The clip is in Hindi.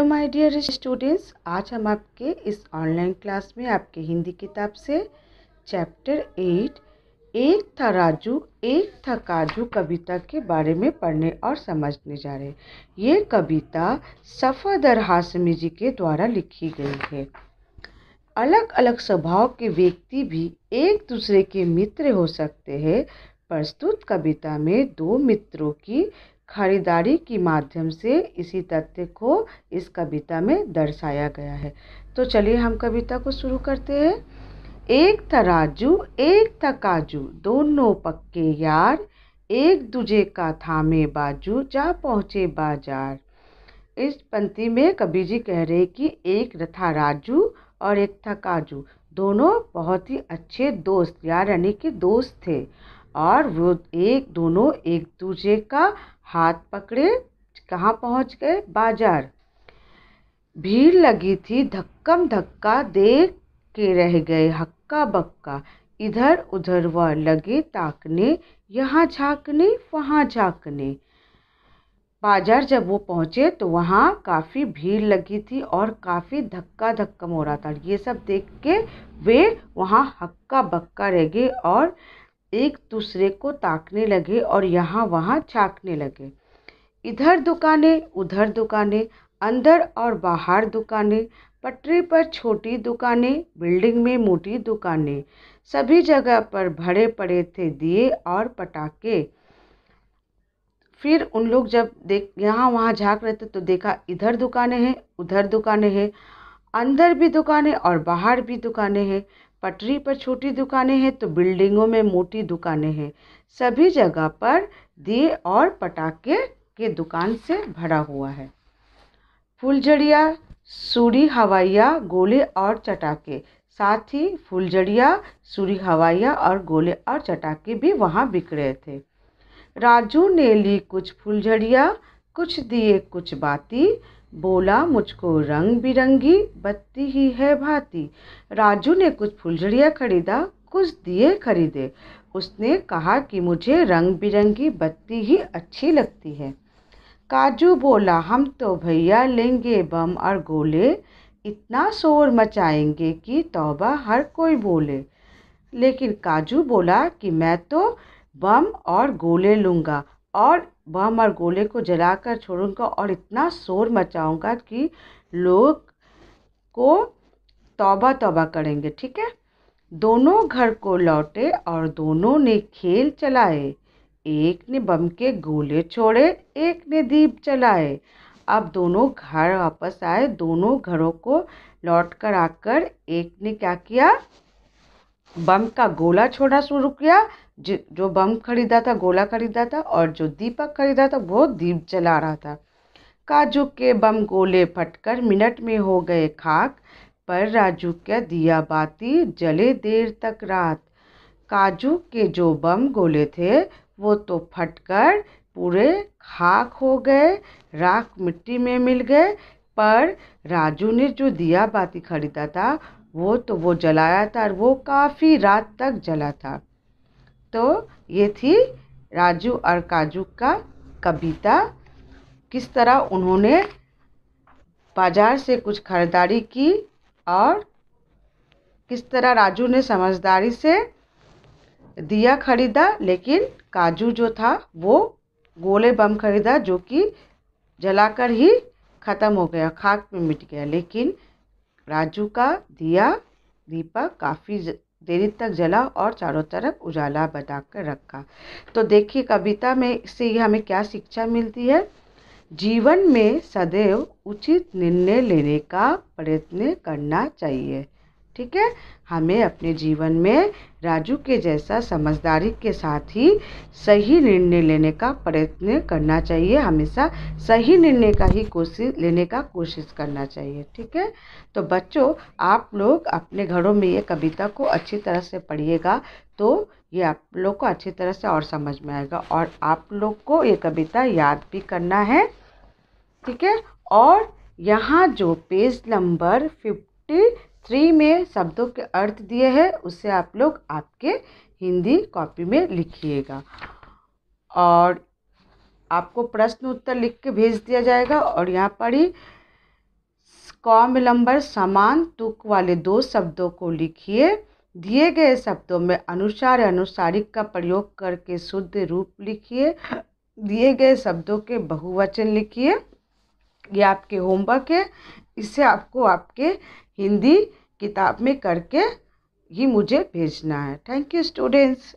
तो माय डियर स्टूडेंट्स आज हम आपके इस ऑनलाइन क्लास में आपके हिंदी किताब से चैप्टर एट एक था राजू एक था काजू कविता के बारे में पढ़ने और समझने जा रहे हैं ये कविता सफ़ादर हाशमी जी के द्वारा लिखी गई है अलग अलग स्वभाव के व्यक्ति भी एक दूसरे के मित्र हो सकते हैं प्रस्तुत कविता में दो मित्रों की खरीदारी के माध्यम से इसी तथ्य को इस कविता में दर्शाया गया है तो चलिए हम कविता को शुरू करते हैं एक तराजू एक तकाजू दोनों पक्के यार एक दूजे का थामे बाजू जा पहुँचे बाजार इस पंक्ति में कवि जी कह रहे कि एक था राजू और एक था काजू दोनों बहुत ही अच्छे दोस्त यार यानी कि दोस्त थे और वो एक दोनों एक दूजे का हाथ पकड़े कहाँ पहुँच गए बाजार भीड़ लगी थी धक्कम धक्का देख के रह गए हक्का बक्का इधर उधर वह लगे ताकने यहाँ झाँकने वहाँ झाँकने बाजार जब वो पहुँचे तो वहाँ काफ़ी भीड़ लगी थी और काफ़ी धक्का धक्का हो रहा था ये सब देख के वे वहाँ हक्का बक्का रह गए और एक दूसरे को ताकने लगे और यहाँ वहाँ चाकने लगे इधर दुकानें उधर दुकानें अंदर और बाहर दुकानें पटरी पर छोटी दुकानें बिल्डिंग में मोटी दुकानें सभी जगह पर भरे पड़े थे दिए और पटाखे फिर उन लोग जब देख यहाँ वहाँ झाँक रहे थे तो देखा इधर दुकानें हैं उधर दुकानें हैं अंदर भी दुकानें और बाहर भी दुकानें हैं पटरी पर छोटी दुकानें हैं तो बिल्डिंगों में मोटी दुकानें हैं सभी जगह पर दिए और पटाखे के दुकान से भरा हुआ है फुलझड़िया सूरी हवाइया गोले और चटाके साथ ही फुलझड़िया सूरी हवाइया और गोले और चटाके भी वहाँ बिक रहे थे राजू ने ली कुछ फुलझड़िया कुछ दिए कुछ बाती बोला मुझको रंग बिरंगी बत्ती ही है भांति राजू ने कुछ फुलझड़ियाँ खरीदा कुछ दिए खरीदे उसने कहा कि मुझे रंग बिरंगी बत्ती ही अच्छी लगती है काजू बोला हम तो भैया लेंगे बम और गोले इतना शोर मचाएंगे कि तौबा हर कोई बोले लेकिन काजू बोला कि मैं तो बम और गोले लूँगा और बम और गोले को जलाकर छोड़ूंगा और इतना शोर मचाऊंगा कि लोग को तौबा तौबा करेंगे ठीक है दोनों घर को लौटे और दोनों ने खेल चलाए एक ने बम के गोले छोड़े एक ने दीप जलाए अब दोनों घर वापस आए दोनों घरों को लौट कर आकर एक ने क्या किया बम का गोला छोड़ना शुरू किया जो बम खरीदा था गोला खरीदा था और जो दीपक खरीदा था वो दीप जला रहा था काजू के बम गोले फटकर मिनट में हो गए खाक पर राजू का दिया बाती जले देर तक रात काजू के जो बम गोले थे वो तो फटकर पूरे खाक हो गए राख मिट्टी में मिल गए पर राजू ने जो दिया बाती खरीदा था वो तो वो जलाया था और वो काफ़ी रात तक जला था तो ये थी राजू और काजू का कविता किस तरह उन्होंने बाज़ार से कुछ खरीदारी की और किस तरह राजू ने समझदारी से दिया खरीदा लेकिन काजू जो था वो गोले बम खरीदा जो कि जलाकर ही ख़त्म हो गया खाक में मिट गया लेकिन राजू का दिया दीपक काफ़ी देरी तक जला और चारों तरफ उजाला बनाकर रखा तो देखिए कविता में से यह हमें क्या शिक्षा मिलती है जीवन में सदैव उचित निर्णय लेने का प्रयत्न करना चाहिए ठीक है हमें अपने जीवन में राजू के जैसा समझदारी के साथ ही सही निर्णय लेने का प्रयत्न करना चाहिए हमेशा सही निर्णय का ही कोशिश लेने का कोशिश करना चाहिए ठीक है तो बच्चों आप लोग अपने घरों में ये कविता को अच्छी तरह से पढ़िएगा तो ये आप लोग को अच्छी तरह से और समझ में आएगा और आप लोग को ये कविता याद भी करना है ठीक है और यहाँ जो पेज नंबर फिफ्टी थ्री में शब्दों के अर्थ दिए हैं उसे आप लोग आपके हिंदी कॉपी में लिखिएगा और आपको प्रश्न उत्तर लिख के भेज दिया जाएगा और यहाँ पर ही कॉम विलंबर समान तुक वाले दो शब्दों को लिखिए दिए गए शब्दों में अनुसार अनुसारिक का प्रयोग करके शुद्ध रूप लिखिए दिए गए शब्दों के बहुवचन लिखिए ये आपके होमवर्क है इसे आपको आपके हिंदी किताब में करके ही मुझे भेजना है थैंक यू स्टूडेंट्स